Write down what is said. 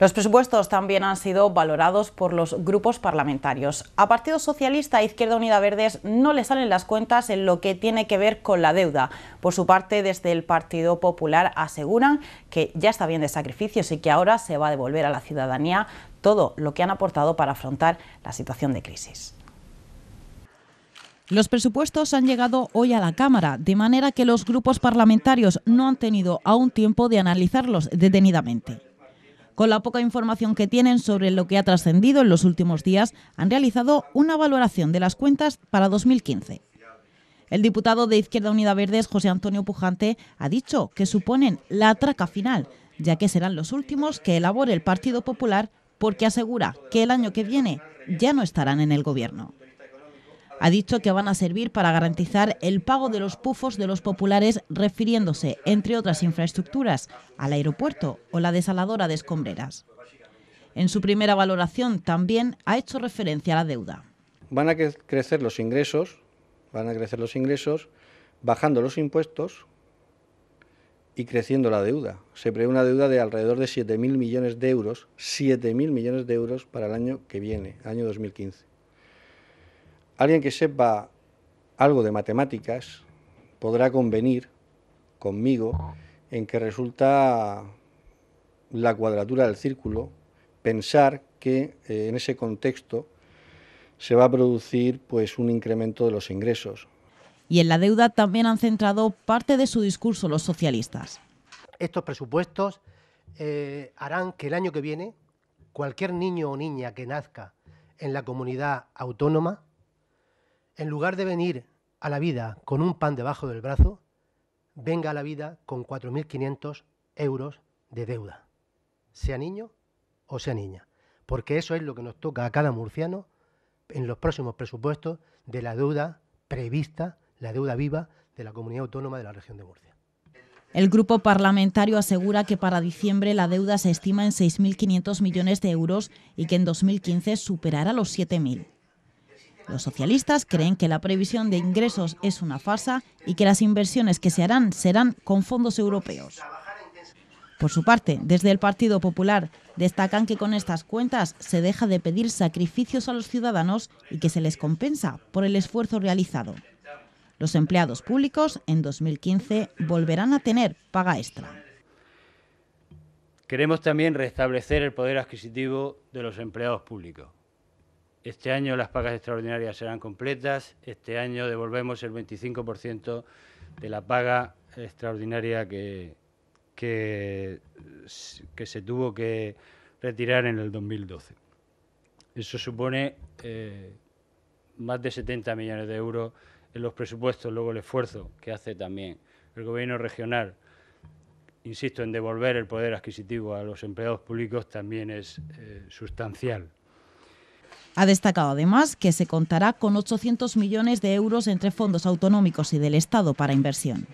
Los presupuestos también han sido valorados por los grupos parlamentarios. A Partido Socialista e Izquierda Unida Verdes no le salen las cuentas en lo que tiene que ver con la deuda. Por su parte, desde el Partido Popular aseguran que ya está bien de sacrificios y que ahora se va a devolver a la ciudadanía todo lo que han aportado para afrontar la situación de crisis. Los presupuestos han llegado hoy a la Cámara, de manera que los grupos parlamentarios no han tenido aún tiempo de analizarlos detenidamente. Con la poca información que tienen sobre lo que ha trascendido en los últimos días, han realizado una valoración de las cuentas para 2015. El diputado de Izquierda Unida Verdes, José Antonio Pujante, ha dicho que suponen la traca final, ya que serán los últimos que elabore el Partido Popular porque asegura que el año que viene ya no estarán en el gobierno ha dicho que van a servir para garantizar el pago de los pufos de los populares, refiriéndose, entre otras infraestructuras, al aeropuerto o la desaladora de escombreras. En su primera valoración también ha hecho referencia a la deuda. Van a crecer los ingresos, van a crecer los ingresos, bajando los impuestos y creciendo la deuda. Se prevé una deuda de alrededor de 7.000 millones de euros, 7.000 millones de euros para el año que viene, año 2015. Alguien que sepa algo de matemáticas podrá convenir conmigo en que resulta la cuadratura del círculo pensar que eh, en ese contexto se va a producir pues un incremento de los ingresos. Y en la deuda también han centrado parte de su discurso los socialistas. Estos presupuestos eh, harán que el año que viene cualquier niño o niña que nazca en la comunidad autónoma en lugar de venir a la vida con un pan debajo del brazo, venga a la vida con 4.500 euros de deuda, sea niño o sea niña, porque eso es lo que nos toca a cada murciano en los próximos presupuestos de la deuda prevista, la deuda viva de la comunidad autónoma de la región de Murcia. El grupo parlamentario asegura que para diciembre la deuda se estima en 6.500 millones de euros y que en 2015 superará los 7.000. Los socialistas creen que la previsión de ingresos es una farsa y que las inversiones que se harán serán con fondos europeos. Por su parte, desde el Partido Popular destacan que con estas cuentas se deja de pedir sacrificios a los ciudadanos y que se les compensa por el esfuerzo realizado. Los empleados públicos en 2015 volverán a tener paga extra. Queremos también restablecer el poder adquisitivo de los empleados públicos. Este año las pagas extraordinarias serán completas. Este año devolvemos el 25% de la paga extraordinaria que, se tuvo que retirar en el 2012. Eso supone eh, más de 70 millones de euros en los presupuestos, luego el esfuerzo que hace también el gobierno regional, insisto, en devolver el poder adquisitivo a los empleados públicos también es eh, sustancial. Ha destacado además que se contará con 800 millones de euros entre fondos autonómicos y del Estado para inversión.